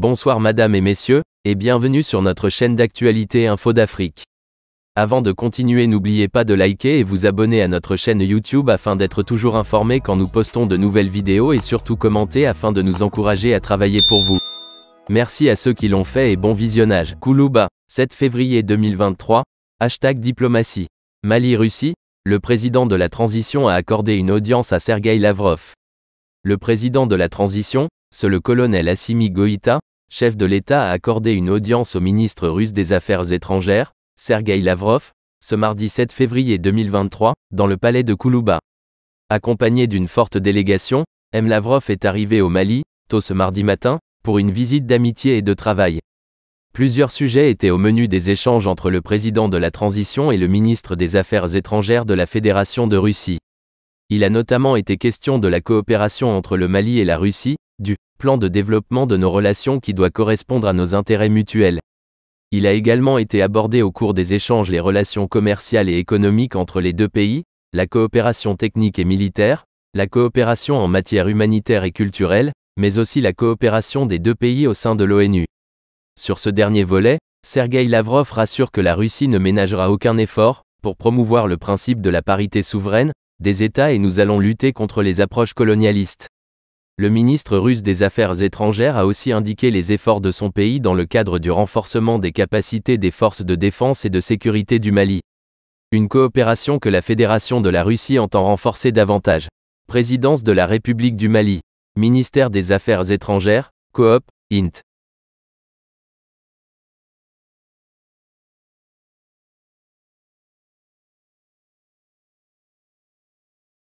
Bonsoir madame et messieurs, et bienvenue sur notre chaîne d'actualité Info d'Afrique. Avant de continuer n'oubliez pas de liker et vous abonner à notre chaîne YouTube afin d'être toujours informé quand nous postons de nouvelles vidéos et surtout commenter afin de nous encourager à travailler pour vous. Merci à ceux qui l'ont fait et bon visionnage. Koulouba, 7 février 2023, hashtag diplomatie. Mali-Russie, le président de la transition a accordé une audience à Sergueï Lavrov. Le président de la transition, Seul le colonel Assimi Goïta, chef de l'État a accordé une audience au ministre russe des Affaires étrangères, Sergueï Lavrov, ce mardi 7 février 2023, dans le palais de Koulouba. Accompagné d'une forte délégation, M. Lavrov est arrivé au Mali, tôt ce mardi matin, pour une visite d'amitié et de travail. Plusieurs sujets étaient au menu des échanges entre le président de la transition et le ministre des Affaires étrangères de la Fédération de Russie. Il a notamment été question de la coopération entre le Mali et la Russie, du plan de développement de nos relations qui doit correspondre à nos intérêts mutuels. Il a également été abordé au cours des échanges les relations commerciales et économiques entre les deux pays, la coopération technique et militaire, la coopération en matière humanitaire et culturelle, mais aussi la coopération des deux pays au sein de l'ONU. Sur ce dernier volet, Sergueï Lavrov rassure que la Russie ne ménagera aucun effort pour promouvoir le principe de la parité souveraine des États et nous allons lutter contre les approches colonialistes. Le ministre russe des Affaires étrangères a aussi indiqué les efforts de son pays dans le cadre du renforcement des capacités des forces de défense et de sécurité du Mali. Une coopération que la Fédération de la Russie entend renforcer davantage. Présidence de la République du Mali. Ministère des Affaires étrangères, Coop, Int.